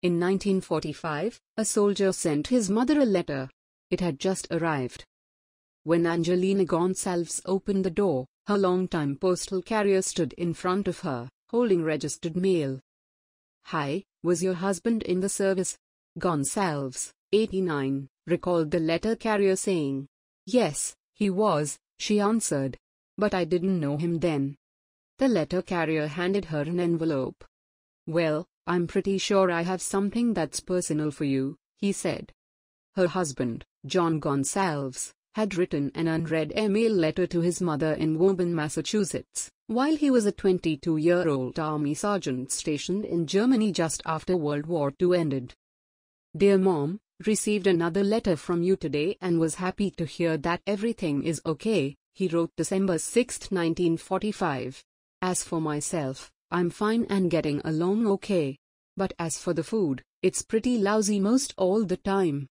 In 1945, a soldier sent his mother a letter. It had just arrived. When Angelina Gonsalves opened the door, her longtime postal carrier stood in front of her, holding registered mail. Hi, was your husband in the service? Gonsalves, 89, recalled the letter carrier saying. Yes, he was, she answered. But I didn't know him then. The letter carrier handed her an envelope. Well, I'm pretty sure I have something that's personal for you, he said. Her husband, John Gonsalves, had written an unread email letter to his mother in Woburn, Massachusetts, while he was a 22-year-old army sergeant stationed in Germany just after World War II ended. Dear Mom, received another letter from you today and was happy to hear that everything is okay, he wrote December 6, 1945. As for myself, I'm fine and getting along okay. But as for the food, it's pretty lousy most all the time.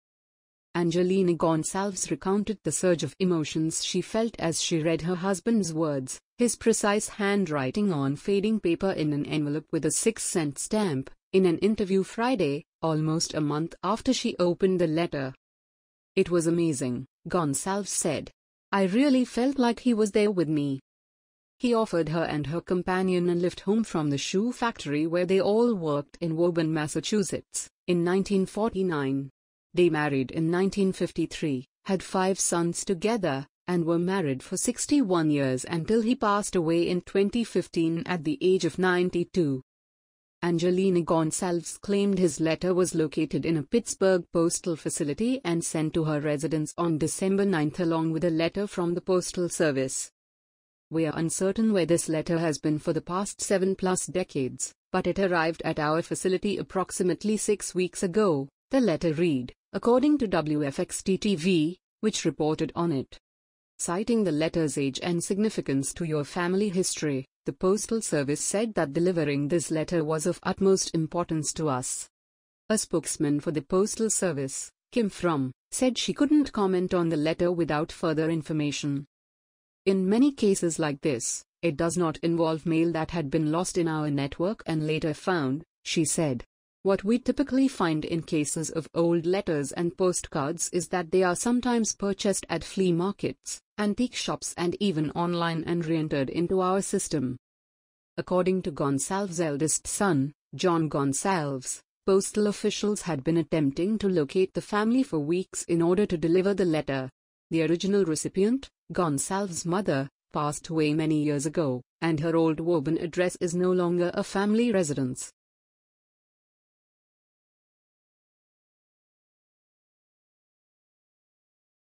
Angelina Gonsalves recounted the surge of emotions she felt as she read her husband's words, his precise handwriting on fading paper in an envelope with a six-cent stamp, in an interview Friday, almost a month after she opened the letter. It was amazing, Gonsalves said. I really felt like he was there with me. He offered her and her companion a lift home from the shoe factory where they all worked in Woburn, Massachusetts, in 1949. They married in 1953, had five sons together, and were married for 61 years until he passed away in 2015 at the age of 92. Angelina Gonsalves claimed his letter was located in a Pittsburgh postal facility and sent to her residence on December 9 along with a letter from the Postal Service. We are uncertain where this letter has been for the past 7 plus decades, but it arrived at our facility approximately 6 weeks ago. The letter read, according to WFXT-TV, which reported on it. Citing the letter's age and significance to your family history, the Postal Service said that delivering this letter was of utmost importance to us. A spokesman for the Postal Service, Kim Fromm, said she couldn't comment on the letter without further information. In many cases like this, it does not involve mail that had been lost in our network and later found, she said. What we typically find in cases of old letters and postcards is that they are sometimes purchased at flea markets, antique shops and even online and re-entered into our system. According to Gonsalves' eldest son, John Gonsalves, postal officials had been attempting to locate the family for weeks in order to deliver the letter, the original recipient, Gonsalves' mother, passed away many years ago, and her old Woburn address is no longer a family residence.